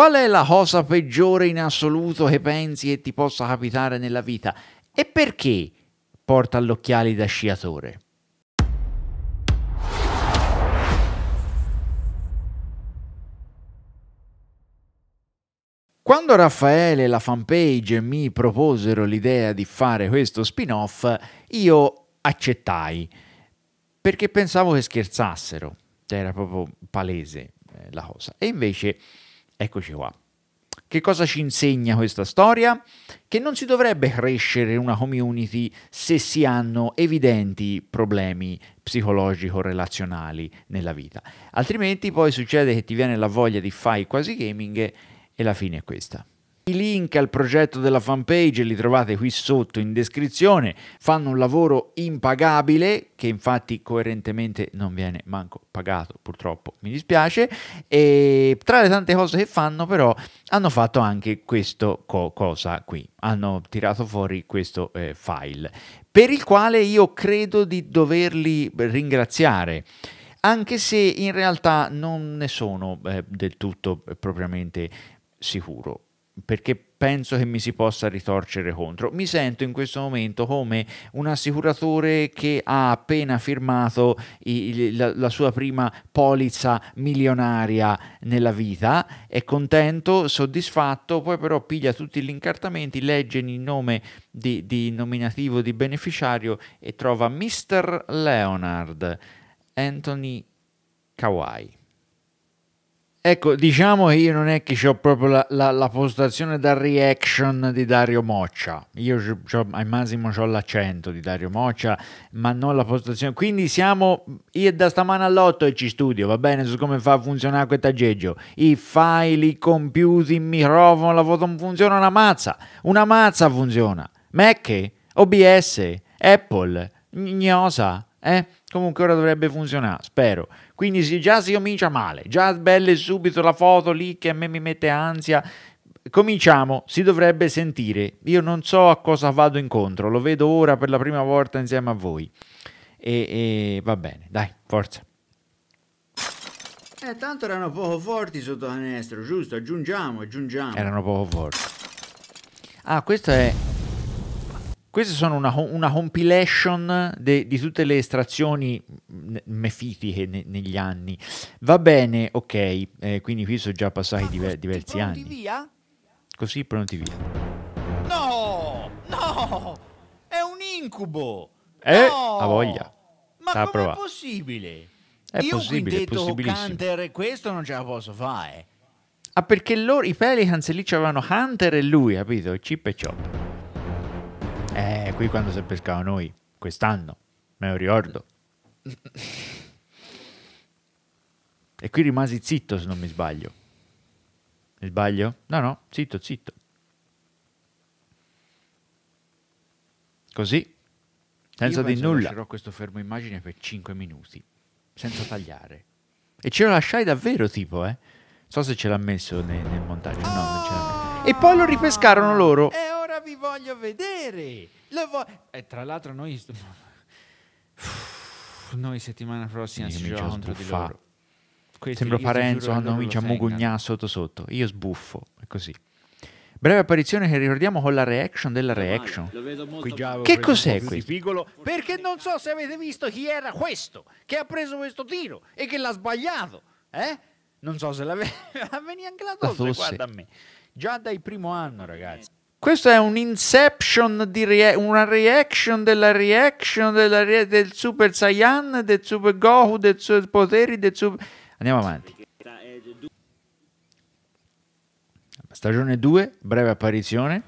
Qual è la cosa peggiore in assoluto che pensi e ti possa capitare nella vita? E perché porta gli occhiali da sciatore? Quando Raffaele e la fanpage mi proposero l'idea di fare questo spin-off, io accettai, perché pensavo che scherzassero, cioè era proprio palese eh, la cosa. E invece Eccoci qua. Che cosa ci insegna questa storia? Che non si dovrebbe crescere una community se si hanno evidenti problemi psicologico-relazionali nella vita. Altrimenti poi succede che ti viene la voglia di fare quasi gaming e la fine è questa. I link al progetto della fanpage li trovate qui sotto in descrizione, fanno un lavoro impagabile che infatti coerentemente non viene manco pagato purtroppo, mi dispiace, e tra le tante cose che fanno però hanno fatto anche questo co cosa qui, hanno tirato fuori questo eh, file per il quale io credo di doverli ringraziare anche se in realtà non ne sono eh, del tutto eh, propriamente sicuro perché penso che mi si possa ritorcere contro. Mi sento in questo momento come un assicuratore che ha appena firmato il, la, la, sua prima polizza milionaria nella vita, è contento, soddisfatto, poi però piglia tutti gli incartamenti, legge il nome di, di nominativo di beneficiario e trova Mr. Leonard Anthony Kawaii. Ecco, diciamo che io non è che ho proprio la, la, la, postazione da reaction di Dario Moccia. Io c'ho, al massimo ho l'accento di Dario Moccia, ma non la postazione. Quindi siamo io da stamana all'otto e ci studio, va bene? Su come fa a funzionare questo aggeggio. I file, i computer, il microfono, la foto non funziona una mazza. Una mazza funziona. Mac, OBS, Apple, gnosa, eh? Comunque ora dovrebbe funzionare, spero. Quindi se già si comincia male, già belle subito la foto lì che a me mi mette ansia. Cominciamo, si dovrebbe sentire. Io non so a cosa vado incontro, lo vedo ora per la prima volta insieme a voi. E, e va bene, dai, forza. Eh, tanto erano poco forti sotto l'anestro, giusto? Aggiungiamo, aggiungiamo. Erano poco forti. Ah, questo è queste sono una, una compilation de, di tutte le estrazioni mefitiche ne, negli anni. Va bene, ok, eh, quindi qui sono già passati diver, diversi anni. Via? Così pronti via. No, no, è un incubo. Eh, no. ha voglia. Ma T'ha com'è È possibile? È possibile, è possibilissimo. Hunter, e questo non ce la posso fare. Ah, perché loro, i Pelicans lì c'avevano Hunter e lui, capito? Chip e Chop qui quando si pescava noi, quest'anno, me lo ricordo. E qui rimasi zitto se non mi sbaglio. Mi sbaglio? No, no, zitto, zitto. Così, senza di nulla. Lascerò questo fermo immagine per 5 minuti, senza tagliare. E ce lo lasciai davvero, tipo, eh? So se ce l'ha messo nel, nel montaggio. No, non ce l'ha messo. E poi lo ripescarono loro ma vi voglio vedere. Vo- e tra l'altro noi, noi settimana prossima ci giochiamo contro di loro. Questi Sembra Parenzo quando comincia a mugugnà sotto sotto. Io sbuffo, è così. Breve apparizione che ricordiamo con la reaction della reaction. Che cos'è questo? Perché non so se avete visto chi era questo che ha preso questo tiro e che l'ha sbagliato. Eh? Non so se l'aveva veniva anche la tosse, guarda a me. Già dal primo anno, ragazzi. Questo è un inception di rea una reaction della reaction della re del Super Saiyan, del Super Goku, del Super Poteri, del Super... Andiamo avanti. Stagione 2, breve apparizione.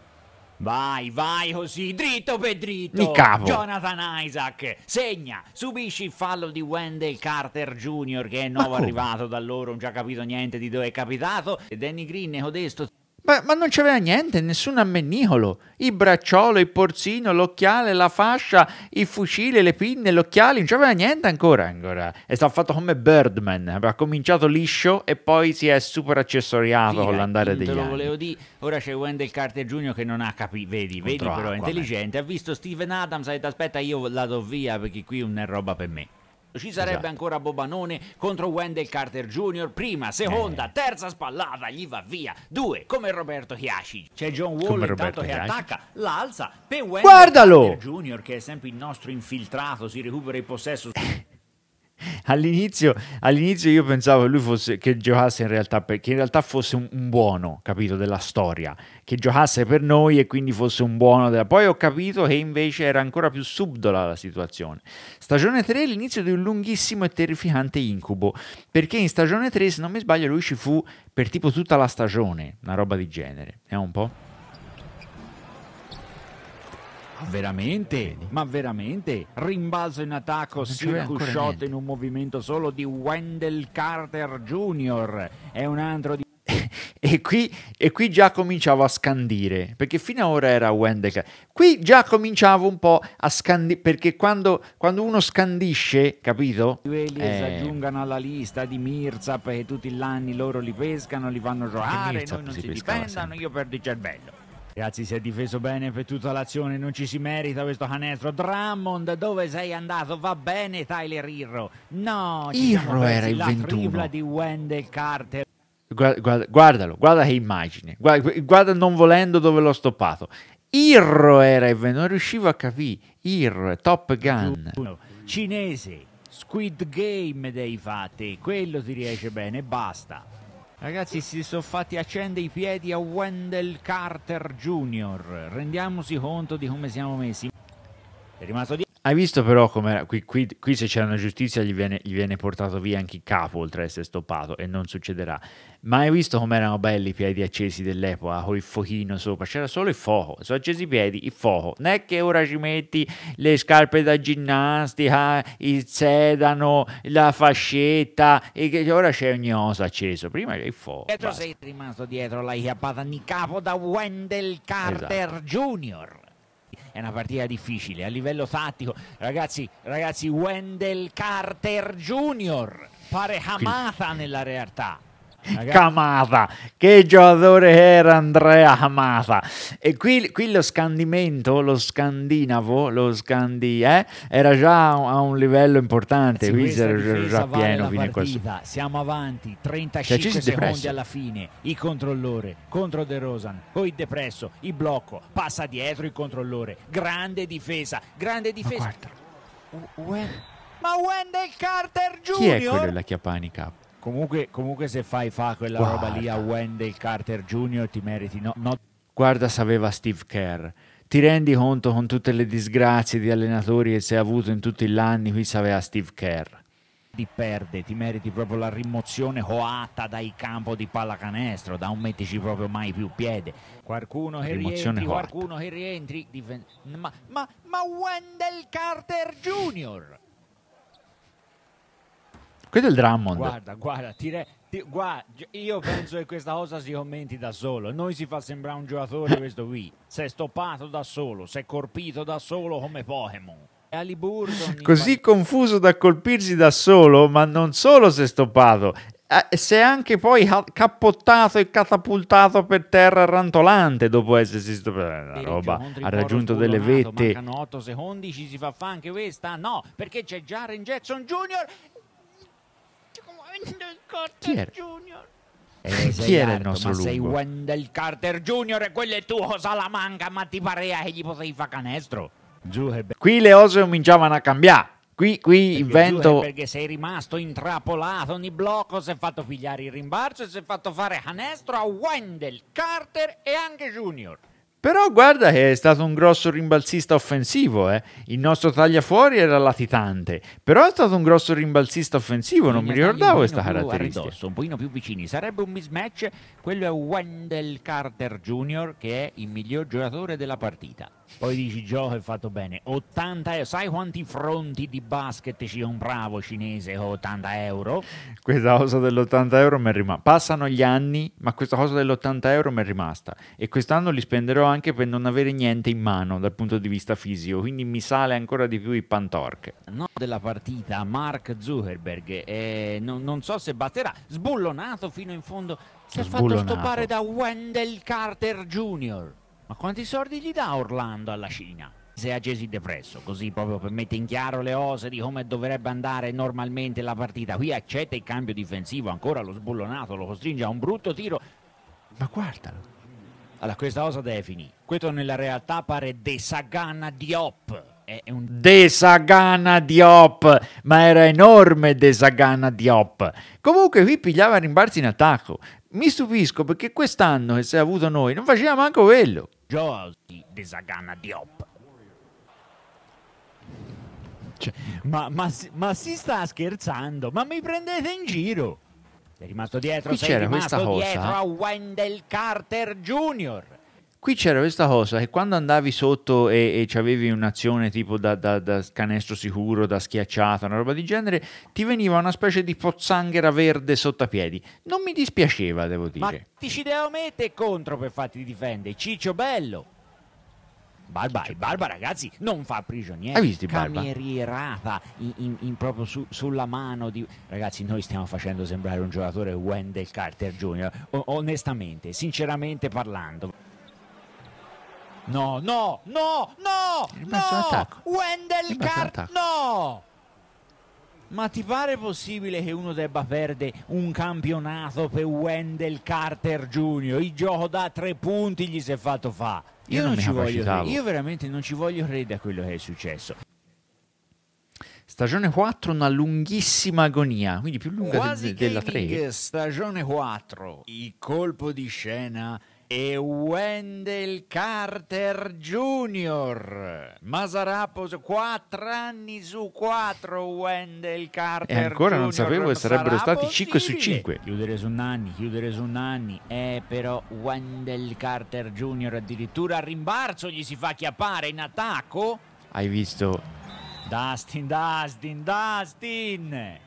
Vai, vai così, dritto per dritto. Il capo. Jonathan Isaac segna, subisce il fallo di Wendell Carter Jr. che è nuovo arrivato da loro, non già capito niente di dove è capitato. E Danny Green, è codesto ma, ma non c'aveva niente, nessun ammennicolo. Il bracciolo, il porzino, l'occhiale, la fascia, il fucile, le pinne, l'occhiale, non c'aveva niente ancora. ancora. È stato fatto come Birdman, ha cominciato liscio e poi si è super accessoriato Fila, con l'andare degli anni. volevo dire, ora c'è Wendell Carter Jr. che non ha capito, vedi, Contro vedi però, è intelligente, ha visto Steven Adams ha detto aspetta io la do via perché qui non è roba per me ci sarebbe esatto. ancora Bobanone contro Wendell Carter Jr. Prima, seconda, eh. terza spallata, gli va via. Due, come Roberto Chiaci. C'è John Wall intanto che attacca, l'alza per Wendell Guardalo! Carter Jr. che è sempre il nostro infiltrato, si recupera il possesso. All'inizio, all'inizio, io pensavo che lui fosse che giocasse in realtà perché in realtà fosse un, un, buono, capito, della storia, che giocasse per noi e quindi fosse un buono della... Poi ho capito che invece era ancora più subdola la situazione. Stagione 3 è l'inizio di un lunghissimo e terrificante incubo, perché in stagione 3, se non mi sbaglio, lui ci fu per tipo tutta la stagione, una roba di genere. Vediamo un po' veramente, ma veramente, rimbalzo in attacco, Syracuse shot niente. in un movimento solo di Wendell Carter Jr. È un altro di... e, qui, e qui, già cominciavo a scandire, perché fino ad ora era Wendell Carter. Qui già cominciavo un po' a scandire, perché quando, quando, uno scandisce, capito? I Duelli eh... aggiungano alla lista di Mirzap e tutti gli anni loro li pescano, li fanno giocare, noi non si, si difendano, sempre. io perdo il cervello. Ragazzi si è difeso bene per tutta l'azione, non ci si merita questo canestro. Drummond, dove sei andato? Va bene Tyler Irro. No, Irro era il la 21. tripla di Wendell Carter. Guarda, guarda, guardalo, guarda che immagine. Guarda, guarda non volendo dove l'ho stoppato. Irro era il 21, non riuscivo a capire. Irro, Top Gun. Cinese, Squid Game dei fatti, quello ti riesce bene, basta. Ragazzi si sono fatti accendere i piedi a Wendell Carter Jr. Rendiamoci conto di come siamo messi. È rimasto di... Hai visto però come qui, qui, qui, se c'è una giustizia gli viene, gli viene, portato via anche il capo oltre ad essere stoppato e non succederà. Ma hai visto com'erano belli i piedi accesi dell'epoca con il fochino sopra? C'era solo il fuoco, sono accesi i piedi, il fuoco. Non è che ora ci metti le scarpe da ginnastica, il sedano, la fascetta e che ora c'è ogni cosa acceso. Prima c'è il fuoco. Dietro basta. sei rimasto dietro la chiappata di capo da Wendell Carter esatto. Jr è una partita difficile a livello tattico. Ragazzi, ragazzi Wendell Carter Jr. pare Hamata nella realtà. Camata, che giocatore era Andrea Camata. E qui, qui, lo scandimento, lo scandinavo, lo scandi, eh, era già a un livello importante. qui era già pieno vale fino partita, Siamo avanti, 35 cioè, secondi alla fine. Il controllore contro De Rosan, con il depresso, il blocco, passa dietro il controllore. Grande difesa, grande difesa. Ma, U- U- ma Wendell Carter Jr. Chi è quello della Chiapani K? Comunque, comunque se fai fa quella Guarda. roba lì a Wendell Carter Jr. ti meriti. No, no. Guarda, aveva Steve Kerr. Ti rendi conto con tutte le disgrazie di allenatori che si è avuto in tutti gli anni, qui sapeva Steve Kerr. Ti perde, ti meriti proprio la rimozione coatta dai campo di pallacanestro, da non metterci proprio mai più piede. Qualcuno che rientri, coatta. qualcuno che rientri. Difen- ma, ma, ma Wendell Carter Jr. Questo è il Drummond. Guarda, guarda, ti re, ti, guarda, io penso che questa cosa si commenti da solo. Noi si fa sembrare un giocatore questo qui. Si è stoppato da solo, si è colpito da solo come Pokémon. Così pa- confuso da colpirsi da solo, ma non solo si è stoppato, eh, si è anche poi cappottato e catapultato per terra rantolante dopo essersi stoppato. Eh, roba ha raggiunto delle vette. Mancano 8 secondi, ci si fa fa anche questa? No, perché c'è Jaren Jackson Jr. Wendell Carter Jr. Eh, Chi era il nostro ma lungo? sei Wendell Carter Jr. e quello è tuo Salamanca, ma ti pareva che gli potevi fare canestro? Giù è eh, Qui le cose cominciavano a cambiare. Qui, qui perché invento. Eh, perché sei rimasto intrappolato. Ogni blocco si è fatto pigliare il rimbalzo e si è fatto fare canestro a Wendell Carter e anche Junior. Però guarda che è stato un grosso rimbalzista offensivo, eh. Il nostro tagliafuori era latitante, però è stato un grosso rimbalzista offensivo, non mi ricordavo questa caratteristica. Ridosso, un pochino più vicini, sarebbe un mismatch, quello è Wendell Carter Jr. che è il miglior giocatore della partita poi dici gioco è fatto bene 80 euro sai quanti fronti di basket ci un bravo cinese 80 euro questa cosa dell'80 euro mi è rimasta passano gli anni ma questa cosa dell'80 euro mi è rimasta e quest'anno li spenderò anche per non avere niente in mano dal punto di vista fisico quindi mi sale ancora di più i pantorche no della partita Mark Zuckerberg eh, non, non so se batterà sbullonato fino in fondo si è fatto stoppare da Wendell Carter Jr ma quanti soldi gli dà Orlando alla Cina? Se a Gesi depresso, così proprio per mettere in chiaro le ose di come dovrebbe andare normalmente la partita. Qui accetta il cambio difensivo, ancora lo sbullonato, lo costringe a un brutto tiro. Ma guardalo. Allora, questa cosa deve finire. Questo nella realtà pare De Sagana Diop è un Desagana Diop, ma era enorme Desagana Diop. Comunque qui pigliava rimbalzi in attacco. Mi stupisco perché quest'anno che si è avuto noi non faceva manco quello. Giosi Desagana Diop. Cioè, ma, ma, ma, si sta scherzando? Ma mi prendete in giro? Sei rimasto dietro, sei rimasto dietro cosa? a Wendell Carter Jr. Qui c'era questa cosa che quando andavi sotto e, e avevi un'azione tipo da, da, da, canestro sicuro, da schiacciata, una roba di genere, ti veniva una specie di pozzanghera verde sotto a piedi. Non mi dispiaceva, devo dire. Ma ti ci devo mettere contro per farti difendere, Ciccio Bello. Barba, Ciccio Barba bello. ragazzi, non fa prigioniero. Hai visto Barba? Camierierata in, in, in proprio su, sulla mano di... Ragazzi, noi stiamo facendo sembrare un giocatore Wendell Carter Jr., o, onestamente, sinceramente parlando. No, no, no, no, no! Wendell Carter, no! Ma ti pare possibile che uno debba perdere un campionato per Wendell Carter Jr.? Il gioco da tre punti gli si è fatto fa. Io, io non, non ci voglio io veramente non ci voglio credere a quello che è successo. Stagione 4, una lunghissima agonia, quindi più lunga Quasi de- della 3. Stagione 4, il colpo di scena e Wendell Carter Jr. Masarapos, 4 anni su 4 Wendell Carter E ancora Jr. non sapevo che sarebbero Sarà stati possibile. 5 su 5. Chiudere su Nanni, chiudere su Nanni. Eh, però Wendell Carter Jr. addirittura a rimbalzo gli si fa chiappare in attacco. Hai visto? Dustin, Dustin, Dustin.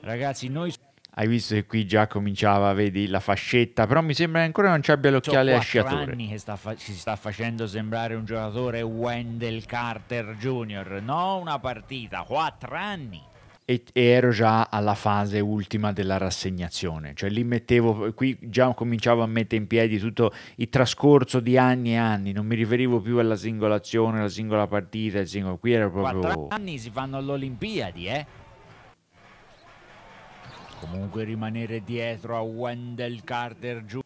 Ragazzi, noi... Hai visto che qui già cominciava, vedi, la fascetta, però mi sembra che ancora non ci abbia l'occhiale cioè, a sciatore. anni che sta si sta facendo sembrare un giocatore Wendell Carter Jr., no una partita, quattro anni. E, e, ero già alla fase ultima della rassegnazione, cioè lì mettevo, qui già cominciavo a mettere in piedi tutto il trascorso di anni e anni, non mi riferivo più alla singola azione, alla singola partita, singolo, qui era proprio... Quattro anni si fanno all'Olimpiadi, eh? comunque rimanere dietro a Wendell Carter Jr.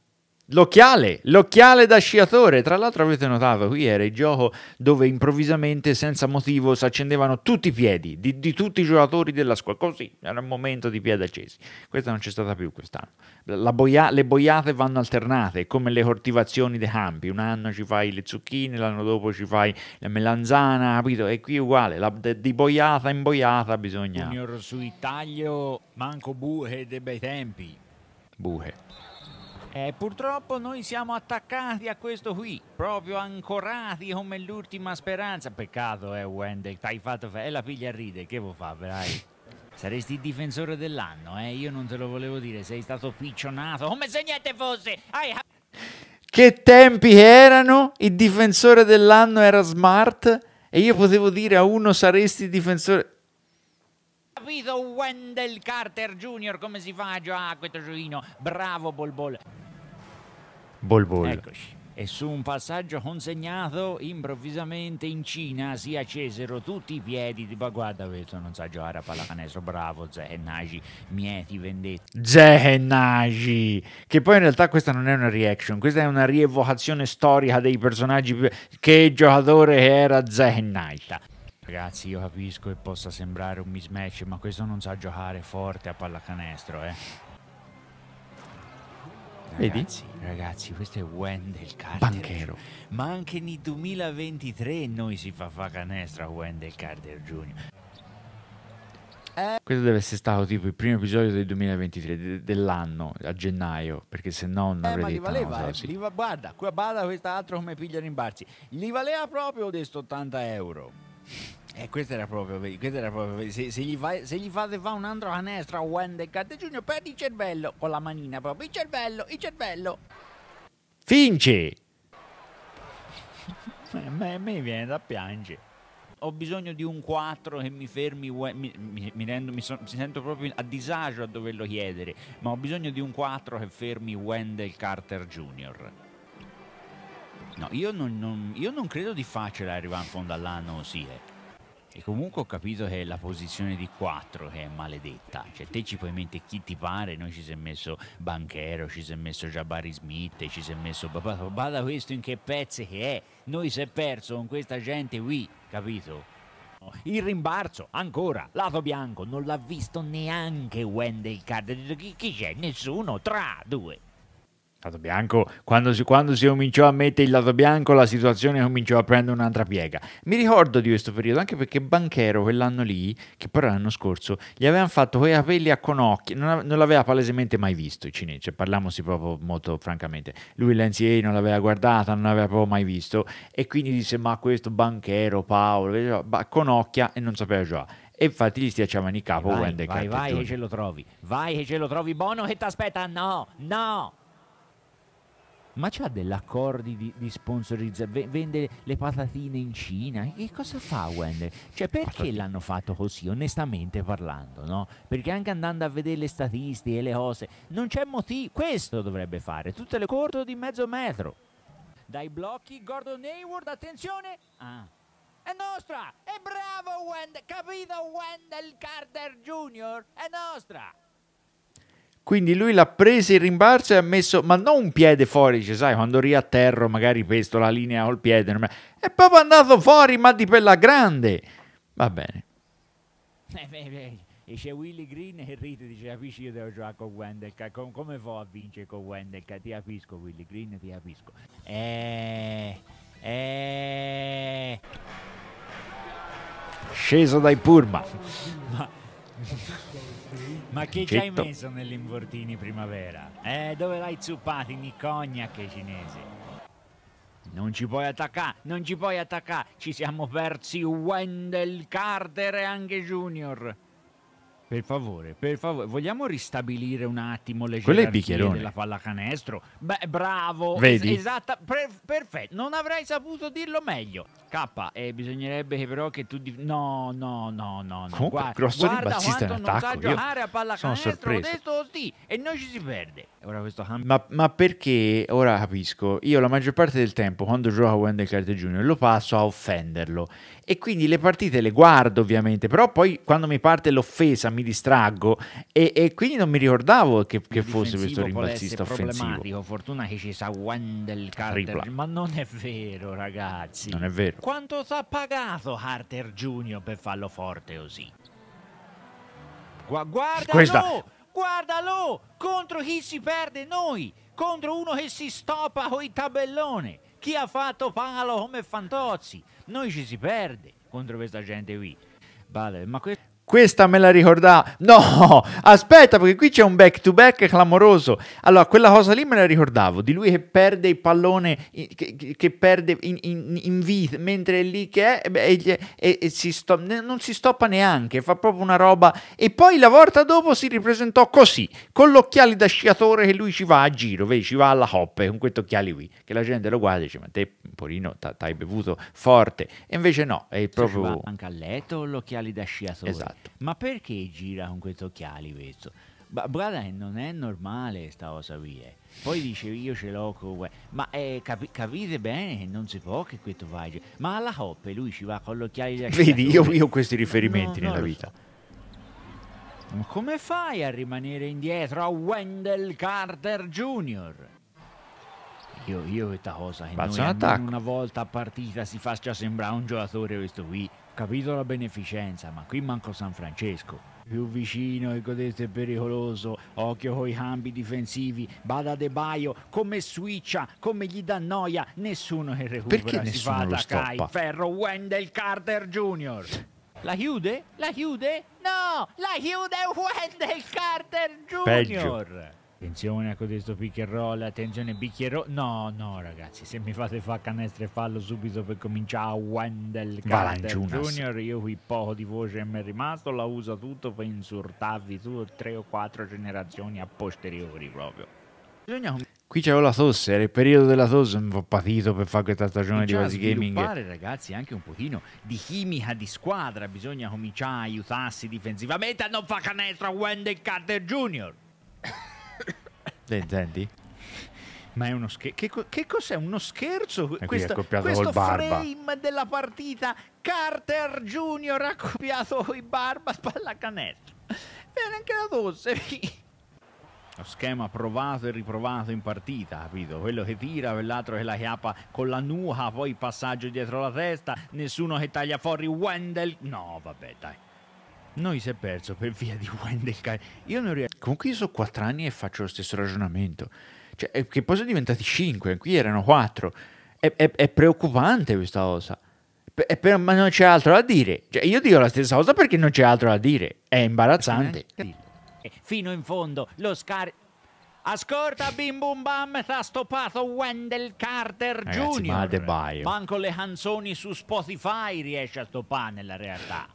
L'occhiale, l'occhiale da sciatore, tra l'altro avete notato, qui era il gioco dove improvvisamente, senza motivo, si accendevano tutti i piedi di, di tutti i giocatori della squadra, così, era un momento di piedi accesi. Questa non c'è stata più quest'anno. Boia, le boiate vanno alternate, come le cortivazioni dei campi, un anno ci fai le zucchine, l'anno dopo ci fai la melanzana, capito? E qui è uguale, la, de, di boiata in boiata bisogna... Signor sui taglio, manco buche dei bei tempi. Buche. Eh, purtroppo noi siamo attaccati a questo qui, proprio ancorati come l'ultima speranza. Peccato, eh, Wendell, t'hai fatto... Fe- e la piglia ride, che vuoi fare, dai? Saresti il difensore dell'anno, eh? Io non te lo volevo dire, sei stato piccionato, come se niente fosse! Ai... Ah. Che tempi erano? Il difensore dell'anno era Smart e io potevo dire a uno saresti il difensore capito Wendell Carter Jr. come si fa a giocare a questo giochino. Bravo Bol Bol. Bol Bol. Eccoci. E su un passaggio consegnato improvvisamente in Cina si accesero tutti i piedi. Tipo, guarda, questo non sa giocare a pallacanestro. Bravo, Zehennaji, mieti vendetta. Zehennaji, che poi in realtà questa non è una reaction, questa è una rievocazione storica dei personaggi. Che giocatore era Zehennaji. Ragazzi, io capisco che possa sembrare un mismatch, ma questo non sa giocare forte a pallacanestro, eh. Ragazzi, Vedi? Ragazzi, questo è Wendell Carter. Banchero. Ma anche nel 2023 noi si fa fa canestra Wendell Carter Jr. Eh. Questo deve essere stato tipo il primo episodio del 2023 de dell'anno a gennaio, perché se no non eh, avrei eh, ma detto valeva, no, eh, sì. va, guarda, qua bada quest'altro come pigliano in barzi. Gli valeva proprio di 80 euro. Eh, questo era proprio, questo era proprio se, se, gli fa, se, gli fate fare un altro a Wende Carter Jr. perdi il cervello con la manina proprio, il cervello, il cervello. Finci! a me, me viene da piangere ho bisogno di un 4 che mi fermi, mi, mi, mi, rendo, mi so, sento proprio a disagio a doverlo chiedere, ma ho bisogno di un 4 che fermi Wendell Carter Jr. No, io non, non, io non credo di farcela arrivare in fondo all'anno, sì. Eh. E comunque ho capito che è la posizione di 4 che è maledetta. Cioè, te ci puoi mettere chi ti pare, noi ci si è messo Banchero, ci si è messo Jabari Smith, ci si è messo Bada questo in che pezzi che è. Noi si è perso con questa gente qui, capito? Il rimbarzo, ancora, lato bianco, non l'ha visto neanche Wendell Card. Chi, chi c'è? Nessuno, tra due lato bianco, quando si, quando si, cominciò a mettere il lato bianco la situazione cominciò a prendere un'altra piega. Mi ricordo di questo periodo anche perché Banchero quell'anno lì, che però l'anno scorso, gli avevano fatto quei capelli a conocchi, non, non l'aveva palesemente mai visto i cinesi, cioè, parliamoci proprio molto francamente, lui l'NCA non l'aveva guardata, non l'aveva proprio mai visto e quindi disse ma questo Banchero, Paolo, conocchia e non sapeva già. e infatti gli stiacciavano in capo vai, vai, vai che ce lo trovi vai che ce lo trovi Bono che ti aspetta no no ma c'ha degli accordi di, di sponsorizzazione, vende le patatine in Cina, che cosa fa Wender? Cioè perché l'hanno fatto così, onestamente parlando, no? Perché anche andando a vedere le statistiche, e le cose, non c'è motivo, questo dovrebbe fare, tutte le corto di mezzo metro. Dai blocchi, Gordon Hayward, attenzione! Ah. È nostra! È bravo Wendell! Capito Wendell Carter Jr.? È nostra! Quindi lui l'ha presa in rimbalzo e ha messo, ma non un piede fuori, dice, sai, quando riatterro magari pesto la linea col piede. È proprio andato fuori, ma di quella grande. Va bene. Eh, beh, beh. E c'è Willy Green e ride, dice, capisci, io devo giocare con Wendell. Com- come fa a vincere con Wendell? Ti capisco, Willy Green, ti capisco. Eh, eh. Sceso dai Purma. ma ma che ci hai messo nell'invortini primavera? Eh, dove l'hai zuppati, Nicogna che cinesi? Non ci puoi attaccare, non ci puoi attaccare, ci siamo persi Wendell Carter e anche Junior. Per favore, per favore, vogliamo ristabilire un attimo le Quello gerarchie della pallacanestro? Beh, bravo, Vedi? Es esatta, per perfetto, non avrei saputo dirlo meglio. K, eh, bisognerebbe che però che tu... No, no, no, no, no. Comunque, grosso guarda quanto in attacco. non sa giocare a pallacanestro, detto sì, e noi ci si perde. Ma, ma, perché, ora capisco, io la maggior parte del tempo quando gioco a Wendell Carter Jr. lo passo a offenderlo e quindi le partite le guardo ovviamente, però poi quando mi parte l'offesa mi distraggo e, e quindi non mi ricordavo che, che fosse questo rimbalzista offensivo. Fortuna che ci sa Wendell Carter, Ripla. ma non è vero ragazzi. Non è vero. Quanto s'ha pagato Carter Junior per farlo forte così? Gu- guardalo, Questa... guardalo, contro chi si perde noi, contro uno che si stoppa con coi tabellone chi ha fatto palo come Fantozzi, noi ci si perde contro questa gente qui. Vale, ma questo questa me la ricordavo. No, aspetta, perché qui c'è un back to back clamoroso. Allora, quella cosa lì me la ricordavo. Di lui che perde il pallone, che, che perde in, in, in vita, mentre è lì che è, e, e, e si sto, non si stoppa neanche. Fa proprio una roba. E poi la volta dopo si ripresentò così, con gli occhiali da sciatore che lui ci va a giro, vedi, ci va alla hoppe con questi occhiali qui. Che la gente lo guarda e dice, ma te, Porino, t'hai bevuto forte. E invece no, è cioè, proprio. anche a letto gli occhiali da sciatore. Esatto. Esatto. Ma perché gira con questi occhiali questo? Ma guarda, non è normale sta cosa qui. Eh. Poi dice io ce l'ho con... Eh. Ma eh, capi- capite bene che non si può che questo va. Ma alla coppe lui ci va con gli occhiali da Vedi, io, io ho questi riferimenti no, nella vita. So. Ma come fai a rimanere indietro a Wendell Carter Jr.? Io, io questa cosa che noi un una volta a partita si faccia sembrare un giocatore questo qui capito la beneficenza, ma qui manco San Francesco. Più vicino e è pericoloso, occhio coi cambi difensivi, bada De Baio, come switcha, come gli dà noia, nessuno che recupera, Perché nessuno si fa da Ferro Wendell Carter Jr. La chiude? La chiude? No! La chiude Wendell Carter Jr. Peggio. Attenzione a questo pick and roll, attenzione bicchiero. No, no, ragazzi, se mi fate canestro e fallo subito per cominciare a Wendell Carter Junior. Io qui poco di voce mi è rimasto, la uso tutto per insultarvi su tre o quattro generazioni a posteriori proprio. Bisogna... Qui c'avevo la tosse, era il periodo della tosse, un po' patito per fare questa stagione di quasi gaming. Bisogna fare, ragazzi anche un pochino di chimica di squadra, bisogna cominciare a aiutarsi difensivamente a non canestro a Wendell Carter Junior. Le intendi? Ma è uno scherzo. Che, co che cos'è? Uno scherzo? questo È questo, questo frame della partita. Carter Junior ha copiato i barba spallacanestro. Viene anche la tosse. Lo schema provato e riprovato in partita, capito? Quello che tira, quell'altro che la chiappa con la nuca, poi passaggio dietro la testa, nessuno che taglia fuori Wendell. No, vabbè, dai. Noi si è perso per via di Wendell Carter. Io non riesco. Comunque io sono 4 anni e faccio lo stesso ragionamento. Cioè, eh, che poi sono diventati 5, qui erano 4. È, è, è preoccupante questa cosa. P- eh, per, ma non c'è altro da dire. Cioè, io dico la stessa cosa perché non c'è altro da dire. È imbarazzante. Eh, fino in fondo, lo scar... Ascolta, bim bum bam, t'ha stoppato Wendell Carter Ragazzi, Jr. Ma Manco le canzoni su Spotify riesce a stoppare nella realtà.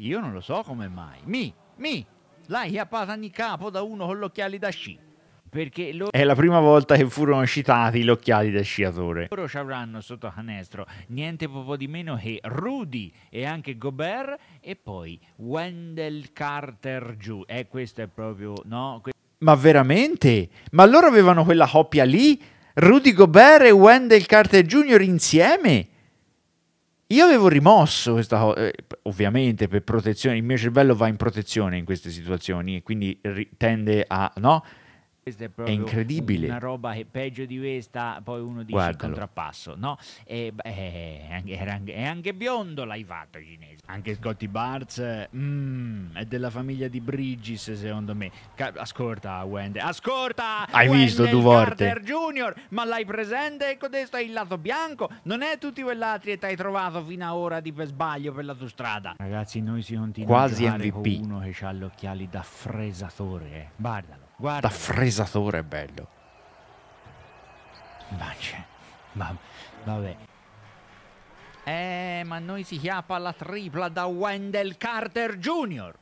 Io non lo so come mai. Mi, mi, l'hai chiappata in capo da uno con gli occhiali da sci. Perché loro... È la prima volta che furono citati gli occhiali da sciatore. Loro ci avranno sotto canestro niente po' di meno che Rudy e anche Gobert e poi Wendell Carter giù. eh, questo è proprio... No? Que Ma veramente? Ma loro avevano quella coppia lì? Rudy Gobert e Wendell Carter Jr. insieme? Io avevo rimosso questa cosa, eh, ovviamente per protezione, il mio cervello va in protezione in queste situazioni e quindi tende a, no? è incredibile. Una roba che peggio di questa, poi uno dice Guardalo. il contrappasso, no? E, beh, eh, eh, anche, anche, anche, biondo l'hai fatto Ginese. Anche Scotty Barnes mm, è della famiglia di Brigis, secondo me. ascolta, Wendy, ascolta! Hai Wendell visto due volte. Junior, ma l'hai presente? Codesto ecco, è il lato bianco. Non è tutti quell'altri che hai trovato fino a ora di per sbaglio per la tua strada. Ragazzi, noi si continuiamo Quasi a giocare MVP. uno che ha gli occhiali da fresatore. Eh. Guardalo. Guarda. Da fresatore bello. Ma, ma vabbè. Eh, ma noi si chiappa la tripla da Wendell Carter Jr.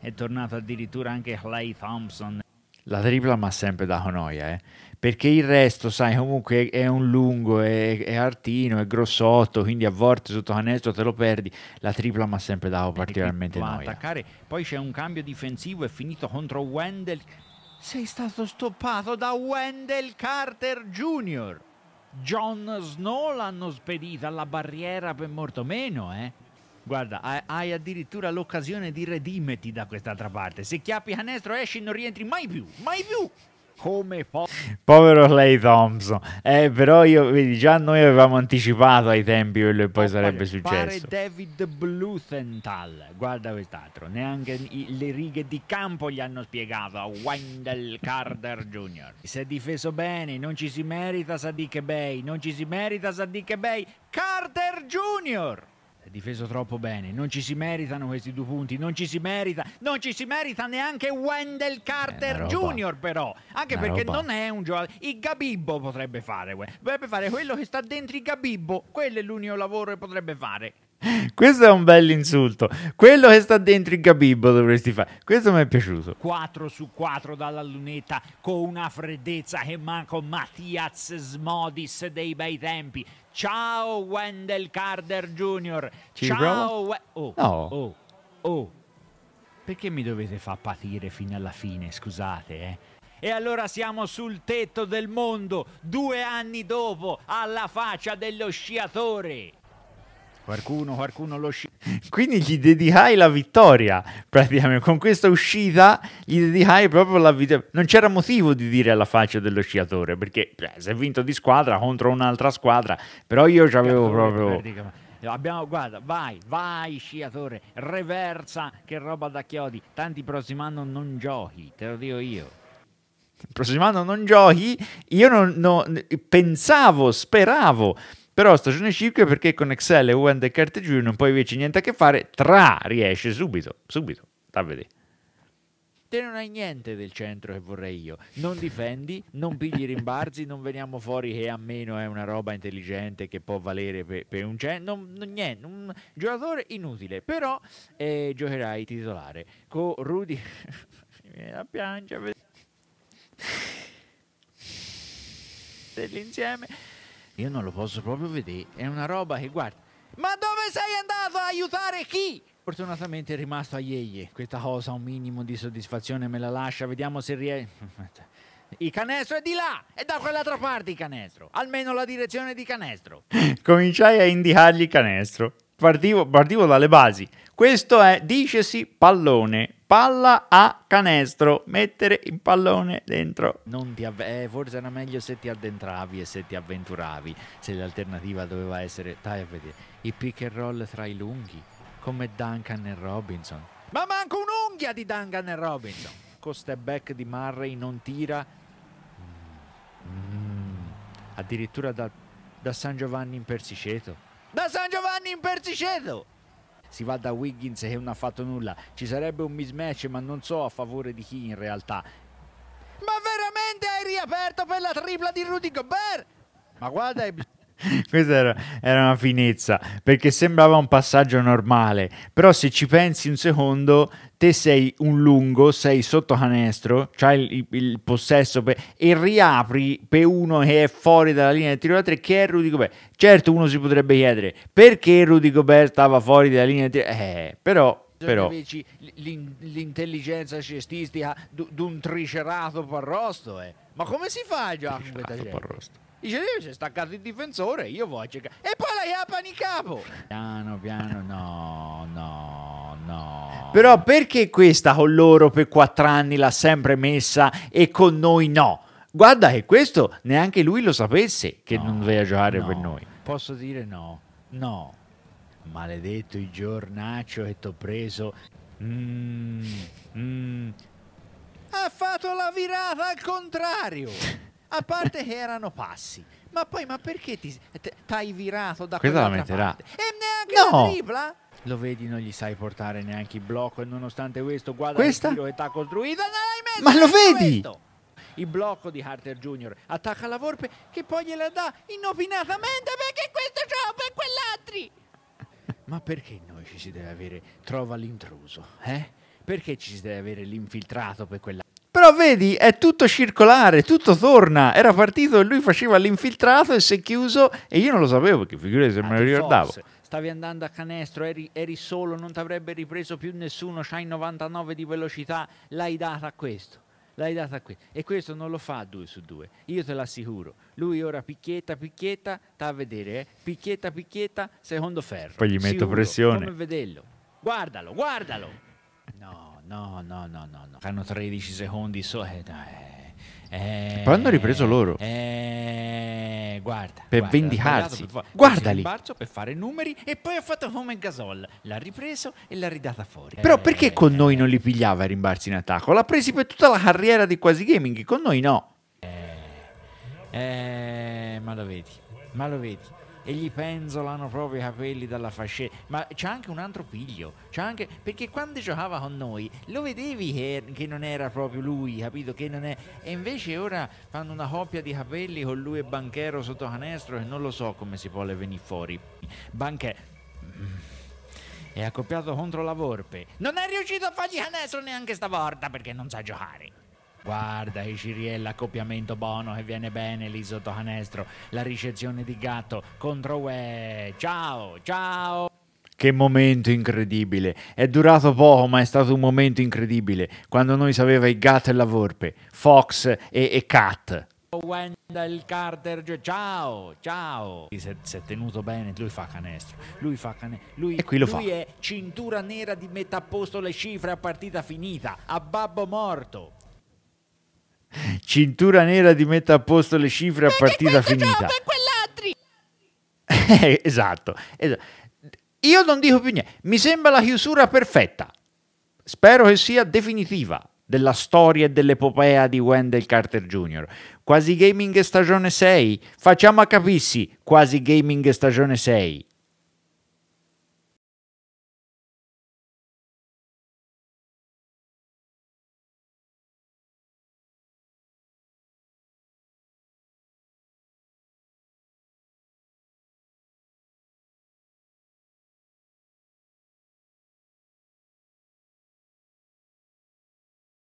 È tornato addirittura anche Clay Thompson. La tripla ma sempre da noia, eh. Perché il resto, sai, comunque è un lungo, è, è artino, è grossotto, quindi a volte sotto canestro te lo perdi. La tripla ma sempre da particolarmente noia. Attaccare. Poi c'è un cambio difensivo, è finito contro Wendell sei stato stoppato da Wendell Carter Jr. John Snow l'hanno spedito alla barriera per molto meno, eh? Guarda, hai addirittura l'occasione di redimerti da quest'altra parte. Se chiappi canestro esci non rientri mai più, mai più! come po- povero Clay Thompson eh, però io vedi già noi avevamo anticipato ai tempi quello che poi sarebbe successo David Bluthenthal, guarda quest'altro neanche i, le righe di campo gli hanno spiegato a Wendell Carter Jr. si è difeso bene non ci si merita Sadiq Bay non ci si merita Sadiq Bay Carter Jr è difeso troppo bene. Non ci si meritano questi due punti. Non ci si merita. Non ci si merita neanche Wendell Carter eh, Jr. però. Anche una perché roba. non è un giocatore. Il Gabibbo potrebbe fare. Potrebbe fare quello che sta dentro il Gabibbo. Quello è l'unico lavoro che potrebbe fare. Questo è un bel insulto. Quello che sta dentro il gabibbo dovresti fare. Questo mi è piaciuto. 4 su 4 dalla lunetta con una freddezza che manco Mattias Smodis dei bei tempi. Ciao Wendell Carter Jr. Ci Ciao we- oh, no. oh, oh. Perché mi dovete far patire fino alla fine, scusate, eh? E allora siamo sul tetto del mondo, due anni dopo, alla faccia dello sciatore. Qualcuno, qualcuno lo sci... Quindi gli dedicai la vittoria, praticamente, con questa uscita gli dedicai proprio la vittoria. Non c'era motivo di dire alla faccia dello sciatore, perché beh, si è vinto di squadra contro un'altra squadra, però io ci avevo proprio... Abbiamo, guarda, vai, vai sciatore, reversa, che roba da chiodi, tanti prossimo anno non giochi, te lo dico io. Il prossimo anno non giochi, io non, non pensavo, speravo però stagione 5 perché con Excel e UN carte giù non puoi averci niente a che fare, tra riesce subito, subito, da vedere. Te non hai niente del centro che vorrei io. Non difendi, non pigli rimbarzi, non veniamo fuori che a meno è una roba intelligente che può valere per, per un centro. Non, non, niente, un giocatore inutile, però eh, giocherai titolare. Con Rudy... Mi viene da piangere dell'insieme io non lo posso proprio vedere. È una roba che guarda. Ma dove sei andato a aiutare chi? Fortunatamente è rimasto a Yeye. Questa cosa un minimo di soddisfazione me la lascia. Vediamo se riesce. Il canestro è di là, è da quell'altra parte il canestro, almeno la direzione di canestro. Cominciai a indicargli il canestro. Partivo, partivo dalle basi. Questo è, dicesi, pallone palla a canestro, mettere il pallone dentro. Eh, forse era meglio se ti addentravi e se ti avventuravi, se l'alternativa doveva essere, dai a vedere, il pick and roll tra i lunghi, come Duncan e Robinson. Ma manco un'unghia di Duncan e Robinson. Con step back di Murray non tira. Mm. mm, addirittura da, da San Giovanni in Persiceto. Da San Giovanni in Persiceto! si va da Wiggins che non ha fatto nulla ci sarebbe un mismatch ma non so a favore di chi in realtà ma veramente hai riaperto per la tripla di Rudy Gobert ma guarda Questa era, era, una finezza perché sembrava un passaggio normale, però se ci pensi un secondo, te sei un lungo, sei sotto canestro, c'hai il, il, possesso per, e riapri per uno che è fuori dalla linea di tiro da tre, che è Rudy Gobert. Certo uno si potrebbe chiedere perché Rudy Gobert stava fuori dalla linea di tiro, eh, però... però. l'intelligenza cestistica d'un triceratopo arrosto, eh. ma come si fa a giocare con questa gente? Arrosto. Dice, lei si staccato il difensore, io vado cercare. E poi la Japan in capo. Piano, piano, no, no, no. Però perché questa con loro per quattro anni l'ha sempre messa e con noi no? Guarda che questo neanche lui lo sapesse che no, non doveva giocare no. per noi. Posso dire no, no. Maledetto il giornaccio che t'ho preso. Mm, mm. Ha fatto la virata al contrario. a parte che erano passi. Ma poi, ma perché ti hai virato da quella metterà. Parte? E neanche no. la tripla? Lo vedi, non gli sai portare neanche il blocco e nonostante questo guarda Questa? il tiro che t'ha costruito, non l'hai messo! Ma lo vedi? Questo. Il blocco di Harter Jr. attacca la Volpe che poi gliela dà inopinatamente perché questo gioca per quell'altri! ma perché noi ci si deve avere? Trova l'intruso, eh? Perché ci si deve avere l'infiltrato per quella no, vedi, è tutto circolare, tutto torna. Era partito e lui faceva l'infiltrato e si è chiuso e io non lo sapevo perché figurati se ah, me lo ricordavo. Forse. Stavi andando a canestro, eri, eri solo, non ti avrebbe ripreso più nessuno, c'hai 99 di velocità, l'hai data a questo l'hai data qui. E questo non lo fa 2 su 2, io te l'assicuro. Lui ora picchietta, picchietta, sta a vedere, eh? picchietta, picchietta, secondo ferro. Poi gli metto Sicuro. pressione. Come vederlo? Guardalo, guardalo no, no, no, no, Hanno 13 secondi so. Eh, eh, eh, poi hanno ripreso loro. Eh, guarda. Per guarda, vendicarsi. Per, Guardali. Per fare numeri e poi ha fatto come Gasol. L'ha ripreso e l'ha ridata fuori. Però perché con eh. noi non li pigliava i rimbalzi in attacco? L'ha presi per tutta la carriera di quasi gaming, con noi no. Eh, ma lo vedi, ma lo vedi e gli penzolano proprio i capelli dalla fascia. Ma c'è anche un altro figlio. c'è anche... perché quando giocava con noi lo vedevi che, che non era proprio lui, capito? È... E invece ora fanno una coppia di capelli con lui e Banchero sotto canestro e non lo so come si può le venire fuori. Banchero... È accoppiato contro la Vorpe. Non è riuscito a fargli canestro neanche stavolta perché non sa giocare. Guarda, i Ciriella, l'accoppiamento bono che viene bene lì sotto canestro. La ricezione di gatto contro Ue. Ciao, ciao. Che momento incredibile! È durato poco, ma è stato un momento incredibile. Quando noi sapeva i gatto e la volpe, Fox e, e Cat. Wendell Carter, cioè, ciao, ciao. Si è, si è, tenuto bene, lui fa canestro, lui fa canestro, lui, e qui lo lui fa. è cintura nera di metà posto le cifre a partita finita, a babbo morto. Cintura nera di mette a posto le cifre a partita finita. è eh, esatto, esatto. Io non dico più niente. Mi sembra la chiusura perfetta. Spero che sia definitiva della storia e dell'epopea di Wendell Carter Jr. Quasi Gaming stagione 6. Facciamo a capissi, quasi Gaming stagione 6.